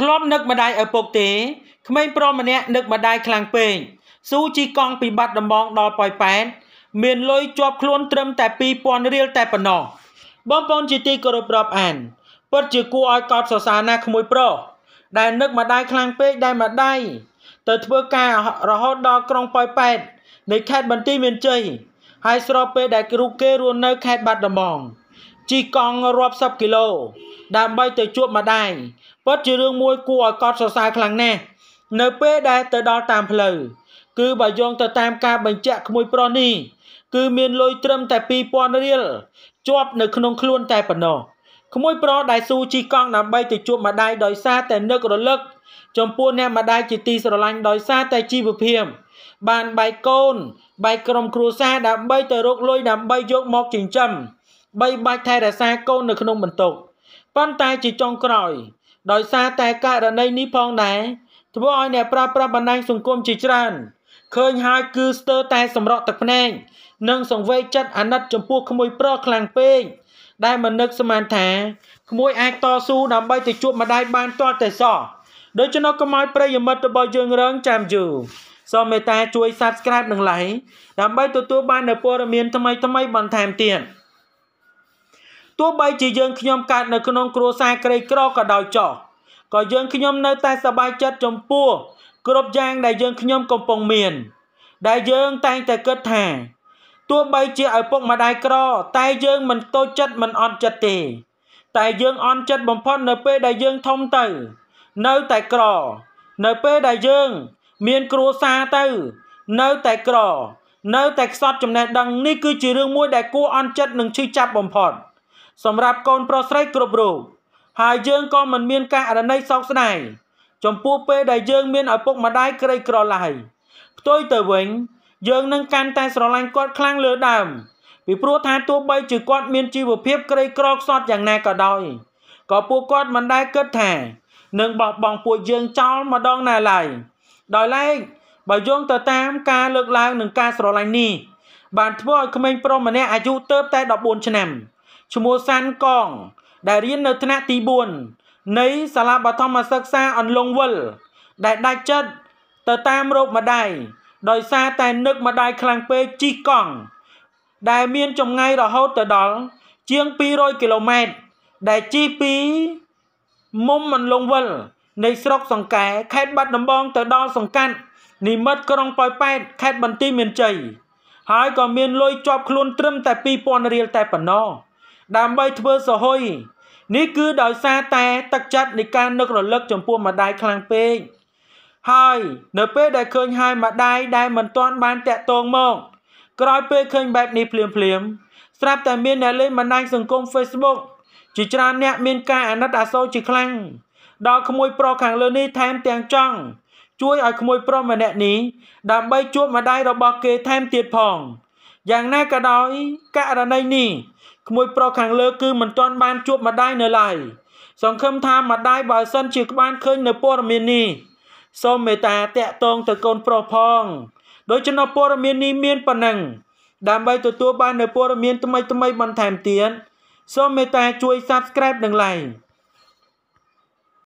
ធ្លាប់នឹកម្ដាយឪពុកទេក្មេងប្រុសម្នាក់នឹកម្ដាយខ្លាំងពេកស៊ូជីកង់ពីបាត់ដំបងដល់ប៉ោយប៉ែតមានលុយជាប់ខ្លួនត្រឹមតែ2000រៀលតែប៉ុណ្ណោះបងប្អូនជាទីគោរពរាប់អានពិតជាគួរឲ្យកោតសរសើរណាស់ក្មួយប្រុសដែលនឹកម្ដាយខ្លាំងពេកដែលម្ដាយទៅធ្វើការរហូតដល់ក្រុងប៉ោយប៉ែតនៃខេត្តបន្ទាយមានជ័យហើយស្របពេលដែលគ្រូគេរស់នៅ ខេត្តបាត់ដំបងជីកង់រាប់សិបគីឡូដើម្បីទៅជួបម្ដាយពិតជារឿងមួយគួរឲ្យកត់សរសើរខ្លាំងណាស់នៅពេលដែលទៅដល់តាមផ្លូវគឺបើយោងទៅតាមការ បញ្ជាក់ក្មួយប្រុសនេះគឺមានលុយត្រឹមតែ2000រៀលជាប់នៅក្នុងខ្លួនតែប៉ុណ្ណោះក្មួយ ប្រុសដែលស៊ូជីកង់ដើម្បីទៅជួបម្ដាយដោយសារតែនឹករលឹក ចំពោះអ្នកម្ដាយជាទីស្រឡាញ់ដោយសារតែជីវភាព បានបែកកូនបែកក្រុមគ្រួសារដើម្បីទៅរកលុយដើម្បីយកមកចិញ្ចឹមបីបាច់ថែរក្សាកូននៅក្នុងបន្ទុកប៉ុន្តែជាចុងក្រោយដោយសារតែករណីនេះផងដែរធ្វើឲ្យអ្នកប្រើប្រាស់បណ្ដាញសង្គមជាច្រើនឃើញហើយគឺស្ទើរតែសម្រក់ទឹកភ្នែកនិងសង្វេគចិត្តអាណិតចំពោះក្មួយប្រុសខ្លាំងពេកដែលមិននឹកស្មានថាក្មួយ អាចតស៊ូដើម្បីទៅជួបម្ដាយបានទាល់តែសោះដូច្នោះកុំឲ្យប្រិយមិត្តរបស់យើងរងចាំយូរសូមមេត្តាជួយ Subscribe និង Like ដើម្បីទទួលបាននូវព័ត៌មានថ្មីៗបន្ថែមទៀត។ទោះបីជាយើងខ្ញុំកើតនៅក្នុងគ្រួសារក្រីក្រក៏ដោយចោះក៏យើងខ្ញុំនៅតែសប្បាយចិត្តចំពោះគ្រប់យ៉ាងដែលយើងខ្ញុំកំពុងមាន ដែលយើងតែងតែគិតថាទោះបីជាឪពុកម្ដាយក្រ តែយើងមិនតូចចិត្តមិនអន់ចិត្តទេតែយើងអន់ចិត្តបំផុតនៅពេលដែលយើងធំទៅ នៅតែក្រនៅពេលដែលយើងមានគ្រួសារទៅ នៅតែក្រ នៅតែខ្សត់ចំណេះដឹងនេះគឺជារឿងមួយដែលគួរអន់ចិត្តនិងឈឺចាប់បំផុត។សម្រាប់កូនប្រុសស្រីគ្រប់រូបហើយយើងក៏មិនមានការអរណ័យសោកស្ដាយចំពោះពេលដែលយើងមានឪពុកម្ដាយក្រីក្រឡើយផ្ទុយទៅវិញ យើងនឹងកាន់តែស្រឡាញ់គាត់ខ្លាំងលើដើមពីព្រោះថាទោះបីជាគាត់មានជីវភាពក្រីក្រខ្សត់យ៉ាងណាក៏ដោយក៏ពួកគាត់មិនដែលគិតថានឹងបោះបង់ពួកយើងចោលម្ដងណាឡើយដោយឡែកបើយោងទៅតាមការលើកឡើងនិងការស្រឡាញ់នេះបានធ្វើឲ្យក្មេងប្រុសម្នាក់អាយុទៅតែ14ឆ្នាំឈ្មោះសានកង ដែលរៀននៅថ្នាក់ទី4នៃសាលាបឋមសិក្សាអន្លង់វិលដែលដាច់ចិត្តទៅតាមរោគម្ដាយដោយសារតែនឹកម្ដាយខ្លាំងពេកជីកកង់ដែលមានចម្ងាយរហូតទៅដល់ជាង200គីឡូម៉ែត្រដែលជីពីមុំអន្លង់វិលនៃស្រុកសង្កែខេត្តបាត់ដំបង ទៅដល់សង្កាត់និមិត្តក្រុងប៉ោយប៉ែតខេត្តបន្ទាយមានជ័យហើយក៏មានលុយជាប់ខ្លួនត្រឹមតែ2000រៀលតែប៉ុណ្ណោះដើម្បីធ្វើសហ៊ុយនេះគឺដោយសារតែទឹកចិត្តនៃការនឹករលឹកចំពោះម្ដាយខ្លាំងពេកហើយ នៅពេលដែលឃើញហើយម្ដាយដែលមិនទាន់បានតាក់ទងមកក្រោយពេលឃើញបែបនេះភ្លាមភ្លាមស្រាប់តែមានអ្នកលេងបណ្ដាញសង្គម Facebook ជាច្រើនអ្នកមានការអាណិតអាសូរជាខ្លាំងដល់ក្មួយប្រុសខាងលើនេះថែមទាំងចង់ជួយឲ្យក្មួយប្រុសម្នាក់នេះដើម្បីជួបម្ដាយរបស់គេថែមទៀតផងយ៉ាងណាក៏ដោយករណីនេះក្មួយប្រុសខាងលើគឺមិនទាន់បានជួបម្ដាយនៅឡើយសង្ឃឹមថាម្ដាយបើសិនជាក្បានឃើញនៅព័ត៌មាននេះ សូមមេត្តាតាក់ទងទៅកូនប្រុសផងដូច្នោះព័ត៌មាននេះមានប៉ុណ្ណឹង ដើម្បីទទួលបាននូវព័ត៌មានថ្មីៗបន្ថែមទៀតសូមមេត្តាជួយ Subscribe និង Like